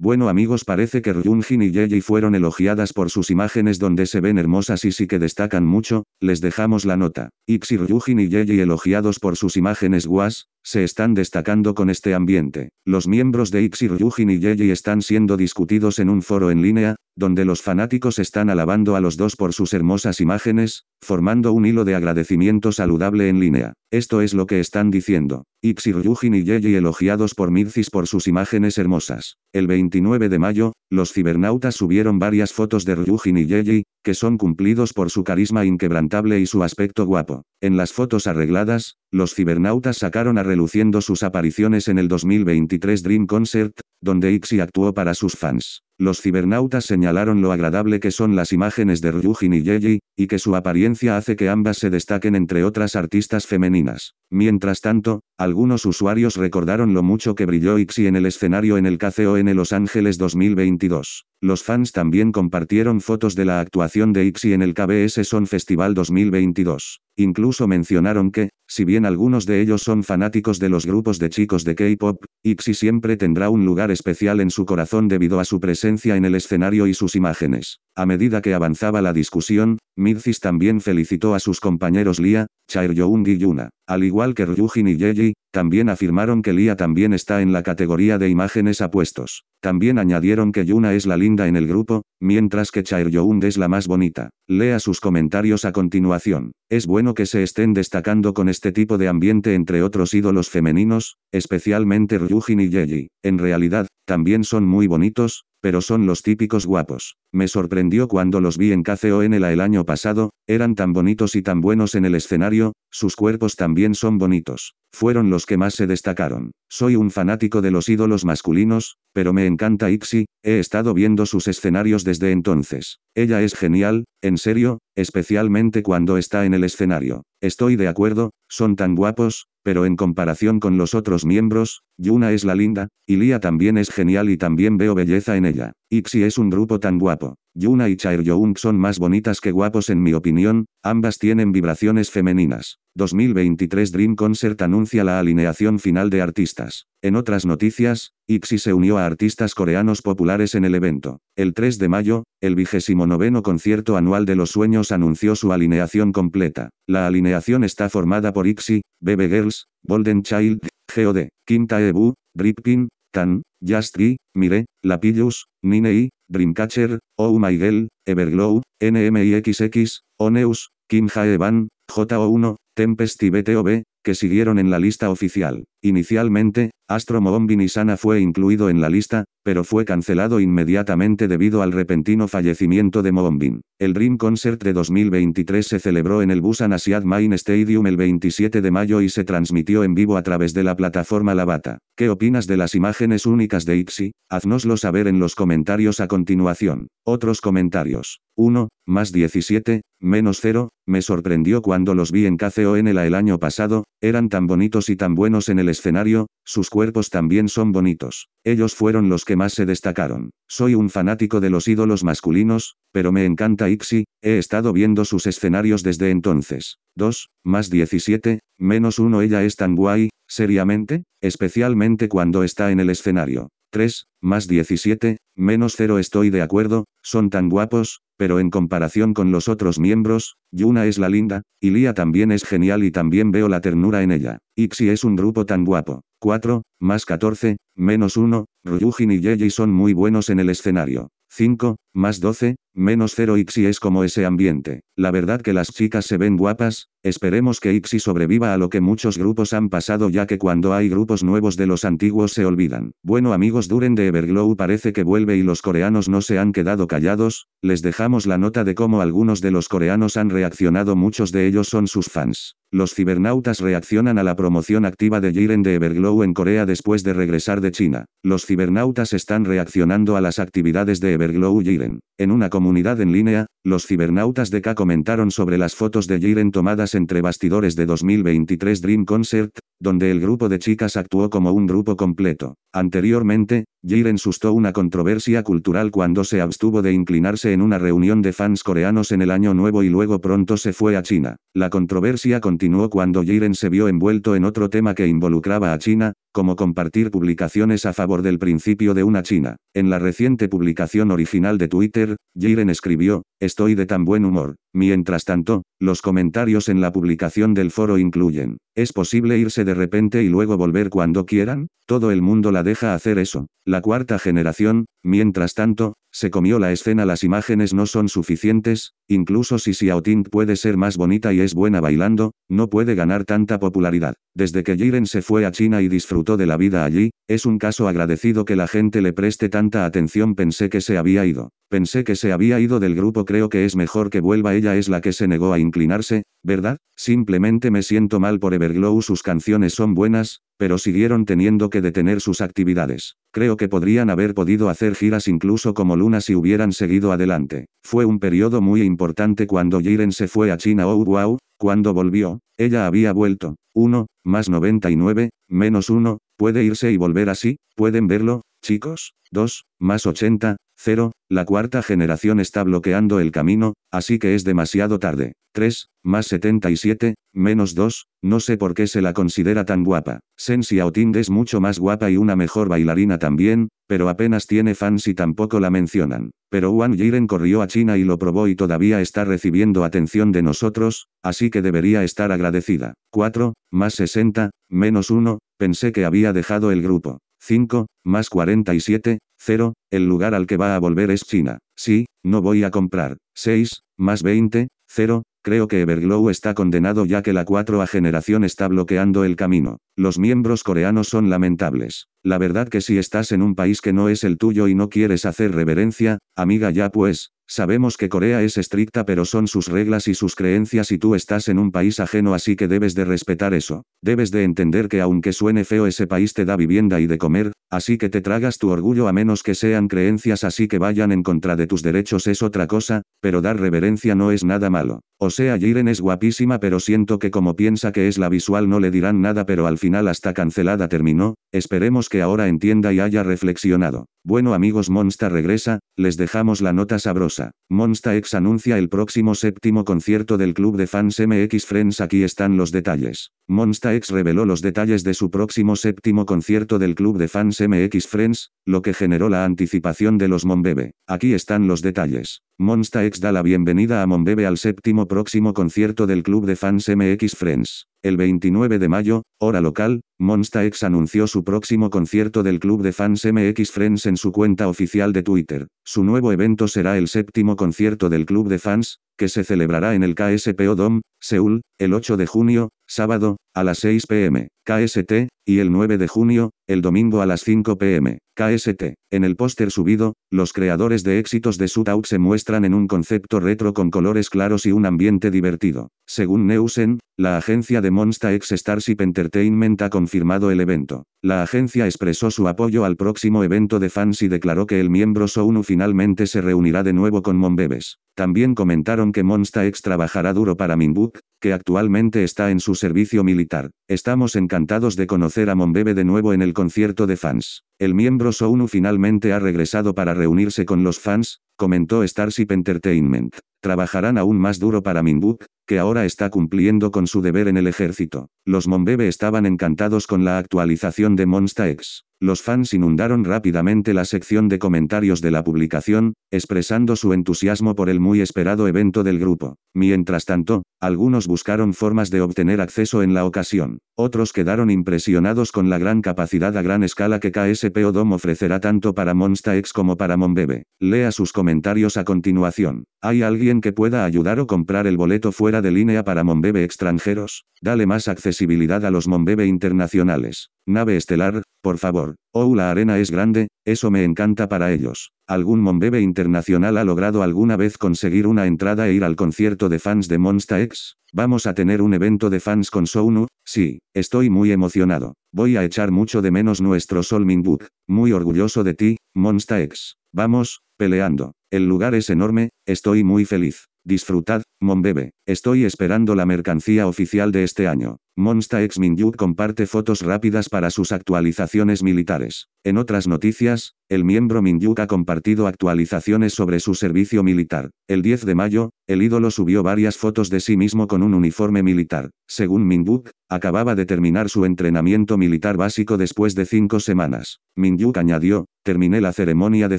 Bueno amigos parece que Ryunjin y Yeji fueron elogiadas por sus imágenes donde se ven hermosas y sí que destacan mucho, les dejamos la nota. y Ryujin y Yeji elogiados por sus imágenes guas, se están destacando con este ambiente. Los miembros de y Ryujin y Yeji están siendo discutidos en un foro en línea, donde los fanáticos están alabando a los dos por sus hermosas imágenes, formando un hilo de agradecimiento saludable en línea. Esto es lo que están diciendo. y Ryujin y Yeji elogiados por Mircis por sus imágenes hermosas. El 29 de mayo, los cibernautas subieron varias fotos de Ryujin y Yeji, que son cumplidos por su carisma inquebrantable y su aspecto guapo. En las fotos arregladas, los cibernautas sacaron a reluciendo sus apariciones en el 2023 Dream Concert, donde Ipsi actuó para sus fans. Los cibernautas señalaron lo agradable que son las imágenes de Ryujin y Yeji, y que su apariencia hace que ambas se destaquen entre otras artistas femeninas. Mientras tanto, algunos usuarios recordaron lo mucho que brilló Ixi en el escenario en el KCON Los Ángeles 2022. Los fans también compartieron fotos de la actuación de Ixi en el KBS Son Festival 2022. Incluso mencionaron que, si bien algunos de ellos son fanáticos de los grupos de chicos de K-pop, IXI siempre tendrá un lugar especial en su corazón debido a su presencia en el escenario y sus imágenes. A medida que avanzaba la discusión, Midzis también felicitó a sus compañeros Lia, Chaeryeong y Yuna. Al igual que Ryujin y Yeji, también afirmaron que Lia también está en la categoría de imágenes apuestos. También añadieron que Yuna es la linda en el grupo, mientras que Chaeryeong es la más bonita. Lea sus comentarios a continuación. Es bueno que se estén destacando con este tipo de ambiente entre otros ídolos femeninos, especialmente Ryujin y Yeji. En realidad, también son muy bonitos, pero son los típicos guapos. Me sorprendió cuando los vi en KCONLA el año pasado, eran tan bonitos y tan buenos en el escenario, sus cuerpos también son bonitos. Fueron los que más se destacaron. Soy un fanático de los ídolos masculinos, pero me encanta Ixi, he estado viendo sus escenarios desde entonces. Ella es genial, en serio, especialmente cuando está en el escenario. Estoy de acuerdo, son tan guapos, pero en comparación con los otros miembros, Yuna es la linda, y Lia también es genial y también veo belleza en ella. Ixi es un grupo tan guapo. Yuna y Young son más bonitas que guapos en mi opinión, ambas tienen vibraciones femeninas. 2023 Dream Concert anuncia la alineación final de artistas. En otras noticias, IXI se unió a artistas coreanos populares en el evento. El 3 de mayo, el 29 concierto anual de Los Sueños anunció su alineación completa. La alineación está formada por IXI, Bebe Girls, Golden Child, G.O.D., Kim Taebu, Dripkin, Tan, Justy, Mire, Lapillus, Ninei, Dreamcatcher, Oh My Girl, Everglow, NMIXX, Oneus, Kim J JO1, Tempest y BTOB, que siguieron en la lista oficial. Inicialmente, Astro Moombin Sana fue incluido en la lista, pero fue cancelado inmediatamente debido al repentino fallecimiento de Moombin. El Dream Concert de 2023 se celebró en el Busan Asiad Main Stadium el 27 de mayo y se transmitió en vivo a través de la plataforma Lavata. ¿Qué opinas de las imágenes únicas de IPSI? Haznoslo saber en los comentarios a continuación. Otros comentarios. 1, más 17, menos 0, me sorprendió cuando los vi en KCON el año pasado, eran tan bonitos y tan buenos en el escenario, sus cuerpos también son bonitos. Ellos fueron los que más se destacaron. Soy un fanático de los ídolos masculinos, pero me encanta IXI, he estado viendo sus escenarios desde entonces. 2, más 17, menos 1 ella es tan guay, seriamente, especialmente cuando está en el escenario. 3, más 17, menos 0 estoy de acuerdo, son tan guapos, pero en comparación con los otros miembros, Yuna es la linda, y Lia también es genial y también veo la ternura en ella. Ixi es un grupo tan guapo. 4, más 14, menos 1, Ryujin y Yeji son muy buenos en el escenario. 5, más 12, Menos cero Ixi es como ese ambiente. La verdad que las chicas se ven guapas, esperemos que Ixi sobreviva a lo que muchos grupos han pasado ya que cuando hay grupos nuevos de los antiguos se olvidan. Bueno amigos Duren de Everglow parece que vuelve y los coreanos no se han quedado callados, les dejamos la nota de cómo algunos de los coreanos han reaccionado muchos de ellos son sus fans. Los cibernautas reaccionan a la promoción activa de Jiren de Everglow en Corea después de regresar de China. Los cibernautas están reaccionando a las actividades de Everglow Jiren. En una comunidad unidad en línea, los cibernautas de K comentaron sobre las fotos de Jiren tomadas entre bastidores de 2023 Dream Concert, donde el grupo de chicas actuó como un grupo completo. Anteriormente, Jiren sustó una controversia cultural cuando se abstuvo de inclinarse en una reunión de fans coreanos en el año nuevo y luego pronto se fue a China. La controversia continuó cuando Jiren se vio envuelto en otro tema que involucraba a China, como compartir publicaciones a favor del principio de una China. En la reciente publicación original de Twitter, Jiren escribió, Estoy de tan buen humor, Mientras tanto, los comentarios en la publicación del foro incluyen, ¿es posible irse de repente y luego volver cuando quieran? Todo el mundo la deja hacer eso. La cuarta generación, mientras tanto, se comió la escena las imágenes no son suficientes, incluso si Xiaotin puede ser más bonita y es buena bailando, no puede ganar tanta popularidad. Desde que Jiren se fue a China y disfrutó de la vida allí, es un caso agradecido que la gente le preste tanta atención pensé que se había ido. Pensé que se había ido del grupo, creo que es mejor que vuelva, ella es la que se negó a inclinarse, ¿verdad? Simplemente me siento mal por Everglow, sus canciones son buenas, pero siguieron teniendo que detener sus actividades. Creo que podrían haber podido hacer giras incluso como Luna si hubieran seguido adelante. Fue un periodo muy importante cuando Jiren se fue a China, oh wow, cuando volvió, ella había vuelto. 1, más 99, menos 1, puede irse y volver así, pueden verlo, chicos, 2, más 80, 0, la cuarta generación está bloqueando el camino, así que es demasiado tarde. 3, más 77, menos 2, no sé por qué se la considera tan guapa. Sen Xiaoting es mucho más guapa y una mejor bailarina también, pero apenas tiene fans y tampoco la mencionan. Pero Wang Yiren corrió a China y lo probó y todavía está recibiendo atención de nosotros, así que debería estar agradecida. 4, más 60, menos 1, pensé que había dejado el grupo. 5, más 47, 0, el lugar al que va a volver es China. Sí, no voy a comprar. 6, más 20, 0, creo que Everglow está condenado ya que la 4A generación está bloqueando el camino. Los miembros coreanos son lamentables. La verdad que si estás en un país que no es el tuyo y no quieres hacer reverencia, amiga ya pues, Sabemos que Corea es estricta pero son sus reglas y sus creencias y tú estás en un país ajeno así que debes de respetar eso, debes de entender que aunque suene feo ese país te da vivienda y de comer, así que te tragas tu orgullo a menos que sean creencias así que vayan en contra de tus derechos es otra cosa, pero dar reverencia no es nada malo. O sea, Jiren es guapísima pero siento que como piensa que es la visual no le dirán nada pero al final hasta cancelada terminó, esperemos que ahora entienda y haya reflexionado. Bueno amigos Monsta regresa, les dejamos la nota sabrosa. Monsta X anuncia el próximo séptimo concierto del club de fans MX Friends aquí están los detalles. Monsta X reveló los detalles de su próximo séptimo concierto del club de fans MX Friends, lo que generó la anticipación de los Monbebe. Aquí están los detalles. Monsta X da la bienvenida a Monbebe al séptimo próximo concierto del club de fans MX Friends. El 29 de mayo, hora local, Monsta X anunció su próximo concierto del club de fans MX Friends en su cuenta oficial de Twitter. Su nuevo evento será el séptimo concierto del club de fans, que se celebrará en el KSPO Dome, Seúl, el 8 de junio, sábado, a las 6 pm, KST, y el 9 de junio, el domingo a las 5 pm, KST. En el póster subido, los creadores de éxitos de Shootout se muestran en un concepto retro con colores claros y un ambiente divertido. Según Neusen, la agencia de Monsta X Starship Entertainment ha confirmado el evento. La agencia expresó su apoyo al próximo evento de fans y declaró que el miembro Sounu finalmente se reunirá de nuevo con Monbebes. También comentaron que Monsta X trabajará duro para Minbuk, que actualmente está en su servicio militar. Estamos encantados de conocer a Monbebe de nuevo en el concierto de fans. El miembro Sounu finalmente ha regresado para reunirse con los fans, comentó Starship Entertainment trabajarán aún más duro para Minbuk, que ahora está cumpliendo con su deber en el ejército. Los Monbebe estaban encantados con la actualización de Monsta X. Los fans inundaron rápidamente la sección de comentarios de la publicación, expresando su entusiasmo por el muy esperado evento del grupo. Mientras tanto, algunos buscaron formas de obtener acceso en la ocasión, otros quedaron impresionados con la gran capacidad a gran escala que KSPO Dom ofrecerá tanto para Monsta X como para Monbebe. Lea sus comentarios a continuación. ¿Hay alguien que pueda ayudar o comprar el boleto fuera de línea para Monbebe extranjeros? Dale más accesibilidad a los Monbebe internacionales. Nave estelar, por favor. Oh, la arena es grande, eso me encanta para ellos. Algún Monbebe internacional ha logrado alguna vez conseguir una entrada e ir al concierto de fans de Monsta X. Vamos a tener un evento de fans con Sounu, sí, estoy muy emocionado. Voy a echar mucho de menos nuestro Sol book Muy orgulloso de ti, Monsta X. Vamos, peleando. El lugar es enorme, estoy muy feliz. Disfrutad, Monbebe. Estoy esperando la mercancía oficial de este año. Monsta X Minyut comparte fotos rápidas para sus actualizaciones militares. En otras noticias, el miembro Minyuk ha compartido actualizaciones sobre su servicio militar. El 10 de mayo, el ídolo subió varias fotos de sí mismo con un uniforme militar. Según Minyuk, acababa de terminar su entrenamiento militar básico después de cinco semanas. Minyuk añadió, terminé la ceremonia de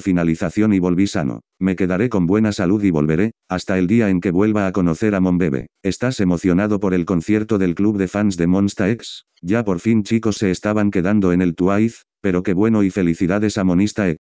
finalización y volví sano. Me quedaré con buena salud y volveré, hasta el día en que vuelva a conocer a Monbebe. ¿Estás emocionado por el concierto del club de fans de Monsta X? Ya por fin chicos se estaban quedando en el Twice, pero qué bueno y felicidades a Monista. E.